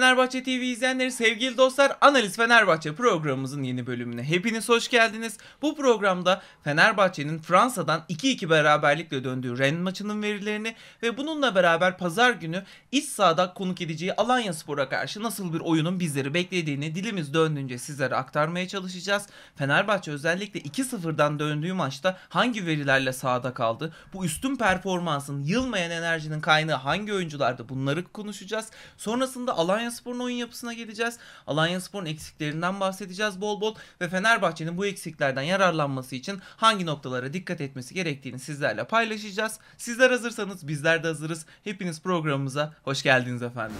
Fenerbahçe TV izleyenleri, sevgili dostlar, Analiz Fenerbahçe programımızın yeni bölümüne hepiniz hoş geldiniz. Bu programda Fenerbahçe'nin Fransa'dan 2-2 beraberlikle döndüğü Rennes maçının verilerini ve bununla beraber pazar günü iç sahada konuk edeceği Alanya Spor'a karşı nasıl bir oyunun bizleri beklediğini dilimiz döndüğünce sizlere aktarmaya çalışacağız. Fenerbahçe özellikle 2-0'dan döndüğü maçta hangi verilerle sahada kaldı? Bu üstün performansın, yılmayan enerjinin kaynağı hangi oyuncularda? Bunları konuşacağız. Sonrasında Alanya Alanyaspor'un oyun yapısına geleceğiz. Alanyaspor'un eksiklerinden bahsedeceğiz bol bol ve Fenerbahçe'nin bu eksiklerden yararlanması için hangi noktalara dikkat etmesi gerektiğini sizlerle paylaşacağız. Sizler hazırsanız bizler de hazırız. Hepiniz programımıza hoş geldiniz efendim.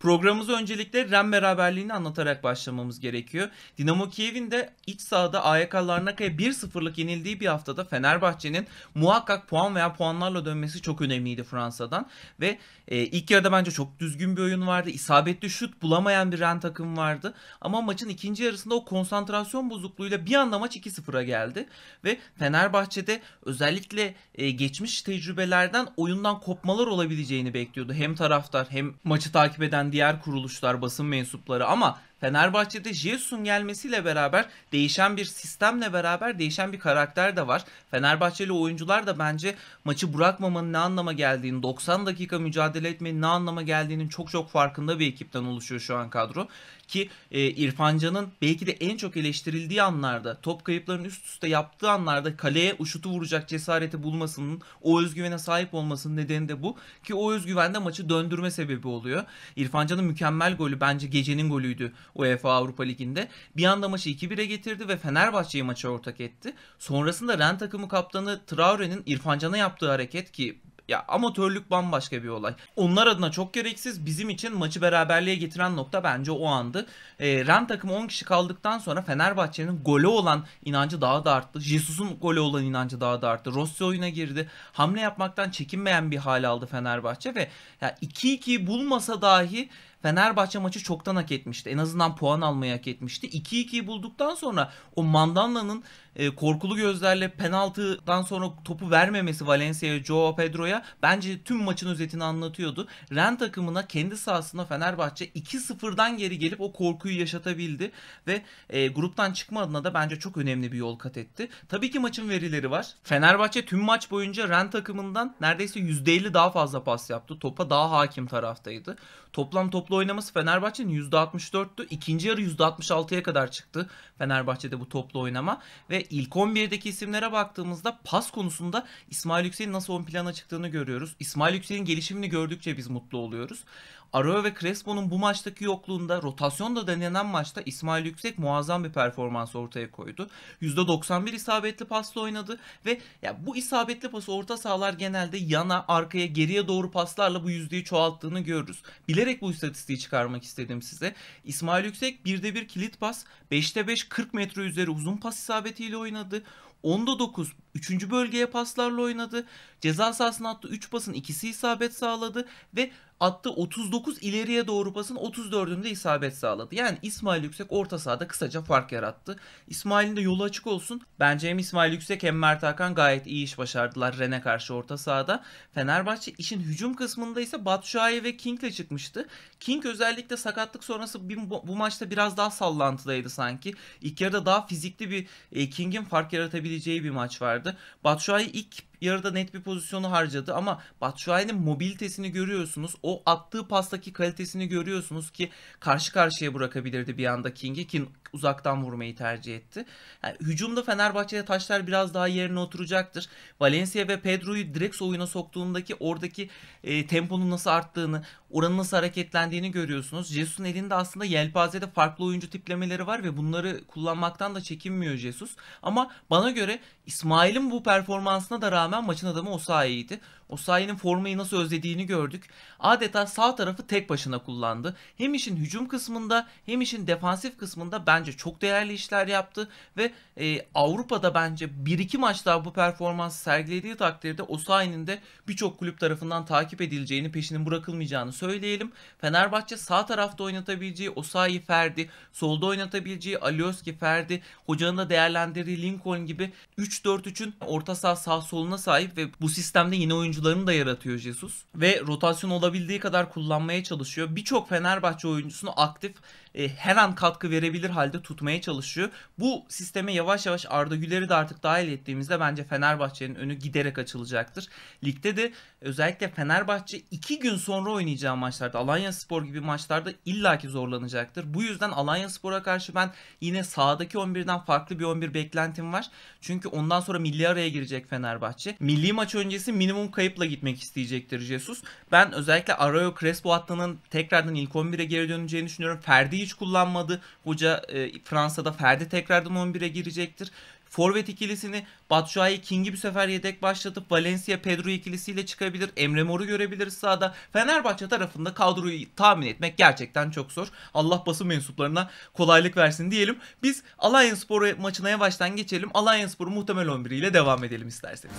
Programımızı öncelikle Ren beraberliğini anlatarak başlamamız gerekiyor. Dinamo Kiev'in de iç sahada AYK Larnaka'ya 1-0'lık yenildiği bir haftada Fenerbahçe'nin muhakkak puan veya puanlarla dönmesi çok önemliydi Fransa'dan. Ve e, ilk yarıda bence çok düzgün bir oyun vardı. İsabetli şut bulamayan bir Ren takım vardı. Ama maçın ikinci yarısında o konsantrasyon bozukluğuyla bir anda maç 2-0'a geldi. Ve Fenerbahçe'de özellikle e, geçmiş tecrübelerden oyundan kopmalar olabileceğini bekliyordu. Hem taraftar hem maçı takip eden diğer kuruluşlar, basın mensupları ama Fenerbahçe'de Jesus'un gelmesiyle beraber değişen bir sistemle beraber değişen bir karakter de var. Fenerbahçeli oyuncular da bence maçı bırakmamanın ne anlama geldiğini, 90 dakika mücadele etmenin ne anlama geldiğinin çok çok farkında bir ekipten oluşuyor şu an kadro. Ki e, İrfan Can'ın belki de en çok eleştirildiği anlarda top kayıplarının üst üste yaptığı anlarda kaleye uçutu vuracak cesareti bulmasının o özgüvene sahip olmasının nedeni de bu. Ki o özgüven de maçı döndürme sebebi oluyor. İrfan Can'ın mükemmel golü bence gecenin golüydü UEFA Avrupa Ligi'nde. Bir anda maçı 2-1'e getirdi ve Fenerbahçe'yi maça ortak etti. Sonrasında Ren takımı kaptanı Traore'nin İrfan Can'a yaptığı hareket ki ya amatörlük bambaşka bir olay. Onlar adına çok gereksiz. Bizim için maçı beraberliğe getiren nokta bence o andı. E, Ren takımı 10 kişi kaldıktan sonra Fenerbahçe'nin golü olan inancı daha da arttı. Jesus'un golü olan inancı daha da arttı. Rossi oyuna girdi. Hamle yapmaktan çekinmeyen bir hal aldı Fenerbahçe ve ya 2-2'yi bulmasa dahi Fenerbahçe maçı çoktan hak etmişti. En azından puan almayı hak etmişti. 2-2'yi bulduktan sonra o Mandala'nın e, korkulu gözlerle penaltıdan sonra topu vermemesi Valencia'ya, Joao Pedro'ya bence tüm maçın özetini anlatıyordu. Ren takımına kendi sahasına Fenerbahçe 2-0'dan geri gelip o korkuyu yaşatabildi ve e, gruptan çıkma adına da bence çok önemli bir yol kat etti. Tabii ki maçın verileri var. Fenerbahçe tüm maç boyunca Ren takımından neredeyse %50 daha fazla pas yaptı. Topa daha hakim taraftaydı. Toplam toplu oynaması Fenerbahçe'nin %64'tü. İkinci yarı %66'ya kadar çıktı Fenerbahçe'de bu toplu oynama ve ve ilk 11'deki isimlere baktığımızda pas konusunda İsmail Yüksel'in nasıl ön plana çıktığını görüyoruz. İsmail Yüksel'in gelişimini gördükçe biz mutlu oluyoruz. Arroyo ve Crespo'nun bu maçtaki yokluğunda rotasyonda denenen maçta İsmail Yüksek muazzam bir performans ortaya koydu. %91 isabetli pasla oynadı ve ya bu isabetli pası orta sahalar genelde yana, arkaya, geriye doğru paslarla bu yüzdeyi çoğalttığını görürüz. Bilerek bu istatistiği çıkarmak istedim size. İsmail Yüksek 1'de 1 kilit pas, 5'te 5 40 metre üzeri uzun pas isabetiyle ile oynadı. Onda 9 Üçüncü bölgeye paslarla oynadı. Ceza sahasına attı 3 pasın ikisi isabet sağladı ve attı 39 ileriye doğru pasın 34'ünde isabet sağladı. Yani İsmail Yüksek orta sahada kısaca fark yarattı. İsmail'in de yolu açık olsun. Bence hem İsmail Yüksek hem Mert Hakan gayet iyi iş başardılar Ren'e karşı orta sahada. Fenerbahçe işin hücum kısmında ise Batu Şahi ve King'le çıkmıştı. King özellikle sakatlık sonrası bu maçta biraz daha sallantıdaydı sanki. İlk yarıda daha fizikli bir e, King'in fark yaratabileceği bir maç vardı vardı. Batshuayi ilk Yarıda net bir pozisyonu harcadı ama Batshuayi'nin mobilitesini görüyorsunuz. O attığı pastaki kalitesini görüyorsunuz ki karşı karşıya bırakabilirdi bir anda King'i. King uzaktan vurmayı tercih etti. Yani hücumda Fenerbahçe'de taşlar biraz daha yerine oturacaktır. Valencia ve Pedro'yu direkt oyuna soktuğundaki oradaki e, temponun nasıl arttığını, oranın nasıl hareketlendiğini görüyorsunuz. Jesus'un elinde aslında yelpazede farklı oyuncu tiplemeleri var ve bunları kullanmaktan da çekinmiyor Jesus. Ama bana göre İsmail'in bu performansına da rağmen rağmen maçın adamı o Osayi'ydi. Osayi'nin formayı nasıl özlediğini gördük. Adeta sağ tarafı tek başına kullandı. Hem işin hücum kısmında hem işin defansif kısmında bence çok değerli işler yaptı ve e, Avrupa'da bence 1-2 maç daha bu performans sergilediği takdirde Osayi'nin de birçok kulüp tarafından takip edileceğini, peşinin bırakılmayacağını söyleyelim. Fenerbahçe sağ tarafta oynatabileceği Osayi Ferdi, solda oynatabileceği Alioski Ferdi, hocanın da değerlendirdiği Lincoln gibi 3-4-3'ün orta sağ sağ soluna sahip ve bu sistemde yine oyuncu oyuncularını da yaratıyor Jesus. Ve rotasyon olabildiği kadar kullanmaya çalışıyor. Birçok Fenerbahçe oyuncusunu aktif e, her an katkı verebilir halde tutmaya çalışıyor. Bu sisteme yavaş yavaş Arda Güler'i de artık dahil ettiğimizde bence Fenerbahçe'nin önü giderek açılacaktır. Ligde de özellikle Fenerbahçe 2 gün sonra oynayacağı maçlarda Alanya Spor gibi maçlarda illaki zorlanacaktır. Bu yüzden Alanya Spor'a karşı ben yine sahadaki 11'den farklı bir 11 beklentim var. Çünkü ondan sonra milli araya girecek Fenerbahçe. Milli maç öncesi minimum kayıp kayıpla gitmek isteyecektir Jesus. Ben özellikle Arroyo Crespo hattının tekrardan ilk 11'e geri döneceğini düşünüyorum. Ferdi hiç kullanmadı. Hoca e, Fransa'da Ferdi tekrardan 11'e girecektir. Forvet ikilisini Batshuayi King'i bu sefer yedek başlatıp Valencia Pedro ikilisiyle çıkabilir. Emre Mor'u görebiliriz sahada. Fenerbahçe tarafında kadroyu tahmin etmek gerçekten çok zor. Allah basın mensuplarına kolaylık versin diyelim. Biz Alliance Spor maçına yavaştan geçelim. Alliance Spor'un muhtemel 11 ile devam edelim isterseniz.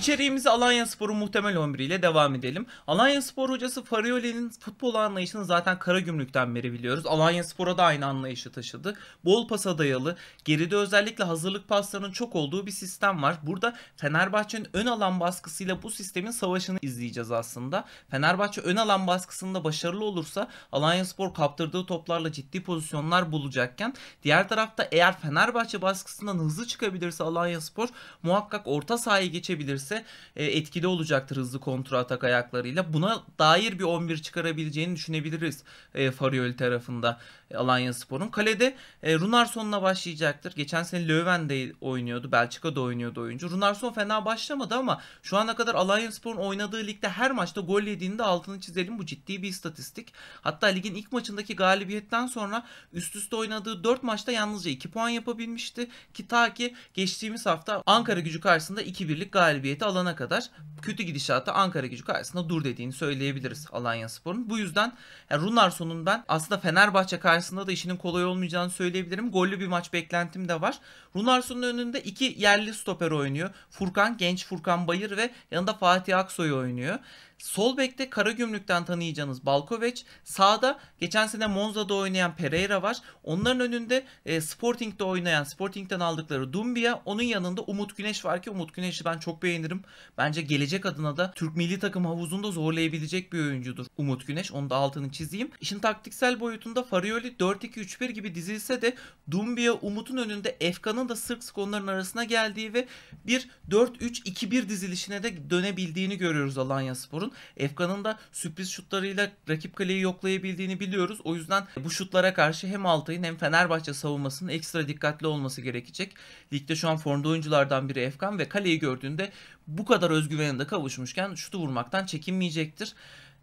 İçeriğimizi Alanya Spor'un muhtemel 11 ile devam edelim. Alanya Spor hocası Farioli'nin futbol anlayışını zaten Karagümrük'ten beri biliyoruz. Alanya Spor'a da aynı anlayışı taşıdı. Bol pasa dayalı, geride özellikle hazırlık paslarının çok olduğu bir sistem var. Burada Fenerbahçe'nin ön alan baskısıyla bu sistemin savaşını izleyeceğiz aslında. Fenerbahçe ön alan baskısında başarılı olursa Alanya Spor kaptırdığı toplarla ciddi pozisyonlar bulacakken diğer tarafta eğer Fenerbahçe baskısından hızlı çıkabilirse Alanya Spor muhakkak orta sahaya geçebilirse verirse e, etkili olacaktır hızlı kontra atak ayaklarıyla. Buna dair bir 11 çıkarabileceğini düşünebiliriz e, Farioli tarafında e, Alanya Spor'un. Kalede e, Runarsson'la başlayacaktır. Geçen sene Löwen'de oynuyordu. Belçika'da oynuyordu oyuncu. Runarsson fena başlamadı ama şu ana kadar Alanya Spor'un oynadığı ligde her maçta gol yediğinde altını çizelim. Bu ciddi bir istatistik. Hatta ligin ilk maçındaki galibiyetten sonra üst üste oynadığı 4 maçta yalnızca 2 puan yapabilmişti. Ki ta ki geçtiğimiz hafta Ankara gücü karşısında 2-1'lik galibiyet galibiyeti alana kadar kötü gidişata Ankara gücü karşısında dur dediğini söyleyebiliriz Alanya Spor'un. Bu yüzden yani Runarson'un ben aslında Fenerbahçe karşısında da işinin kolay olmayacağını söyleyebilirim. Gollü bir maç beklentim de var. Runarson'un önünde iki yerli stoper oynuyor. Furkan, genç Furkan Bayır ve yanında Fatih Aksoy oynuyor. Sol bekte Kara Gümrük'ten tanıyacağınız Balkoveç. Sağda geçen sene Monza'da oynayan Pereira var. Onların önünde e, Sporting'de oynayan, Sporting'den aldıkları Dumbia. Onun yanında Umut Güneş var ki Umut Güneş'i ben çok beğenirim. Bence gelecek adına da Türk milli takım havuzunda zorlayabilecek bir oyuncudur Umut Güneş. Onu da altını çizeyim. İşin taktiksel boyutunda Farioli 4-2-3-1 gibi dizilse de Dumbia Umut'un önünde Efkan'ın da sık sık onların arasına geldiği ve bir 4-3-2-1 dizilişine de dönebildiğini görüyoruz Alanya Spor'un. Efkan'ın. Efkan'ın da sürpriz şutlarıyla rakip kaleyi yoklayabildiğini biliyoruz. O yüzden bu şutlara karşı hem Altay'ın hem Fenerbahçe savunmasının ekstra dikkatli olması gerekecek. Ligde şu an formda oyunculardan biri Efkan ve kaleyi gördüğünde bu kadar özgüveninde kavuşmuşken şutu vurmaktan çekinmeyecektir.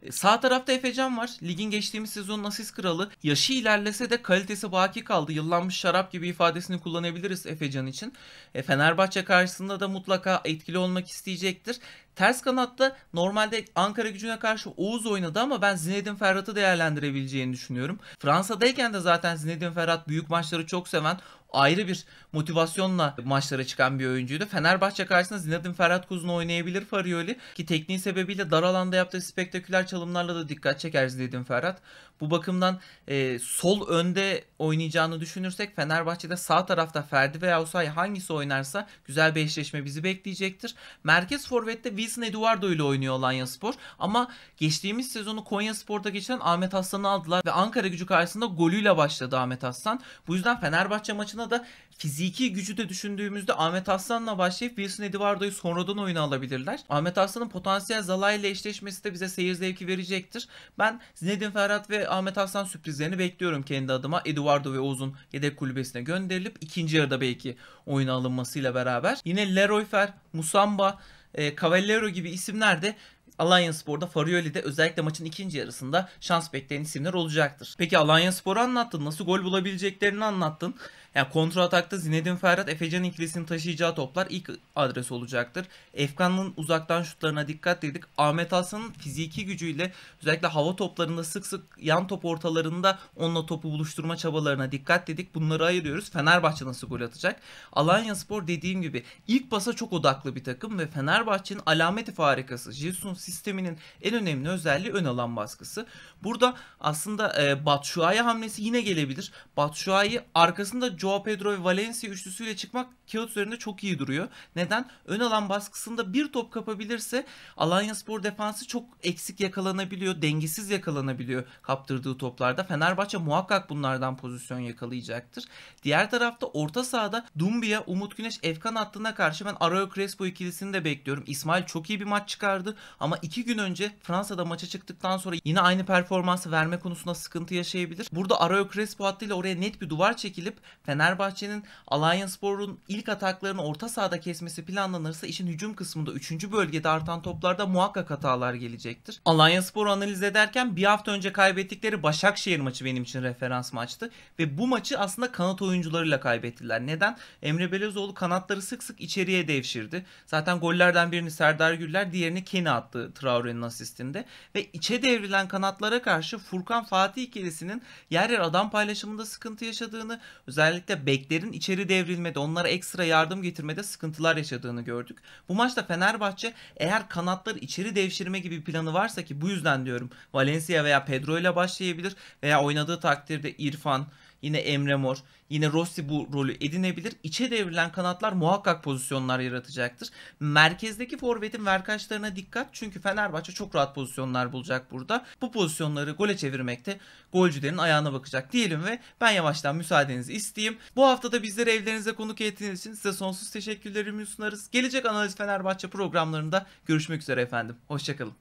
E, sağ tarafta Efecan var. Ligin geçtiğimiz sezonun asist kralı. Yaşı ilerlese de kalitesi baki kaldı. Yıllanmış şarap gibi ifadesini kullanabiliriz Efecan için. E, Fenerbahçe karşısında da mutlaka etkili olmak isteyecektir. Ters kanatta normalde Ankara gücüne karşı Oğuz oynadı ama ben Zinedine Ferhat'ı değerlendirebileceğini düşünüyorum. Fransa'dayken de zaten Zinedine Ferhat büyük maçları çok seven ayrı bir motivasyonla maçlara çıkan bir oyuncuydu. Fenerbahçe karşısında Zinedine Ferhat Kuzun oynayabilir Farioli ki tekniği sebebiyle dar alanda yaptığı spektaküler çalımlarla da dikkat çeker Zinedine Ferhat. Bu bakımdan e, sol önde oynayacağını düşünürsek Fenerbahçe'de sağ tarafta Ferdi veya Usay hangisi oynarsa güzel bir eşleşme bizi bekleyecektir. Merkez forvette Jason Eduardo ile oynuyor Alanya Spor. Ama geçtiğimiz sezonu Konya Spor'da geçiren Ahmet Aslan'ı aldılar ve Ankara gücü karşısında golüyle başladı Ahmet Aslan. Bu yüzden Fenerbahçe maçına da fiziki gücü de düşündüğümüzde Ahmet Aslan'la başlayıp Wilson Eduardo'yu sonradan oyuna alabilirler. Ahmet Aslan'ın potansiyel Zalay ile eşleşmesi de bize seyir zevki verecektir. Ben Zinedine Ferhat ve Ahmet Aslan sürprizlerini bekliyorum kendi adıma. Eduardo ve Oğuz'un yedek kulübesine gönderilip ikinci yarıda belki oyuna alınmasıyla beraber. Yine Leroy Fer, Musamba, e, Cavallero gibi isimler de Alanya Spor'da Farioli'de özellikle maçın ikinci yarısında şans bekleyen isimler olacaktır. Peki Alanya Spor'u anlattın. Nasıl gol bulabileceklerini anlattın. Yani kontrol atakta Zinedine Ferhat Efecan ikilisini taşıyacağı toplar ilk adres olacaktır. Efkan'ın uzaktan şutlarına dikkat dedik. Ahmet Hasan'ın fiziki gücüyle özellikle hava toplarında sık sık yan top ortalarında onunla topu buluşturma çabalarına dikkat dedik. Bunları ayırıyoruz. Fenerbahçe nasıl gol atacak? Alanya Spor dediğim gibi ilk basa çok odaklı bir takım ve Fenerbahçe'nin alameti farikası. Gilsun sisteminin en önemli özelliği ön alan baskısı. Burada aslında e, Batshuayi hamlesi yine gelebilir. Batshuayi arkasında Joao Pedro ve Valencia üçlüsüyle çıkmak kağıt üzerinde çok iyi duruyor. Neden? Ön alan baskısında bir top kapabilirse Alanya Spor defansı çok eksik yakalanabiliyor, dengesiz yakalanabiliyor kaptırdığı toplarda. Fenerbahçe muhakkak bunlardan pozisyon yakalayacaktır. Diğer tarafta orta sahada Dumbia, Umut Güneş, Efkan attığına karşı ben Arao Crespo ikilisini de bekliyorum. İsmail çok iyi bir maç çıkardı ama iki gün önce Fransa'da maça çıktıktan sonra yine aynı performansı verme konusunda sıkıntı yaşayabilir. Burada Arao Crespo hattıyla oraya net bir duvar çekilip Fenerbahçe'nin Alanya Spor'un ilk ataklarını orta sahada kesmesi planlanırsa işin hücum kısmında 3. bölgede artan toplarda muhakkak hatalar gelecektir. Alanya Spor'u analiz ederken bir hafta önce kaybettikleri Başakşehir maçı benim için referans maçtı ve bu maçı aslında kanat oyuncularıyla kaybettiler. Neden? Emre Belözoğlu kanatları sık sık içeriye devşirdi. Zaten gollerden birini Serdar Güller, diğerini Kenny attı Traore'nin asistinde ve içe devrilen kanatlara karşı Furkan Fatih ikilisinin yer yer adam paylaşımında sıkıntı yaşadığını özellikle özellikle beklerin içeri devrilmede, onlara ekstra yardım getirmede sıkıntılar yaşadığını gördük. Bu maçta Fenerbahçe eğer kanatları içeri devşirme gibi planı varsa ki bu yüzden diyorum Valencia veya Pedro ile başlayabilir veya oynadığı takdirde İrfan, yine Emre Mor, yine Rossi bu rolü edinebilir. İçe devrilen kanatlar muhakkak pozisyonlar yaratacaktır. Merkezdeki forvetin verkaçlarına dikkat çünkü Fenerbahçe çok rahat pozisyonlar bulacak burada. Bu pozisyonları gole çevirmekte golcülerin ayağına bakacak diyelim ve ben yavaştan müsaadenizi isteyeyim. Bu hafta da bizleri evlerinize konuk ettiğiniz için size sonsuz teşekkürlerimi sunarız. Gelecek Analiz Fenerbahçe programlarında görüşmek üzere efendim. Hoşçakalın.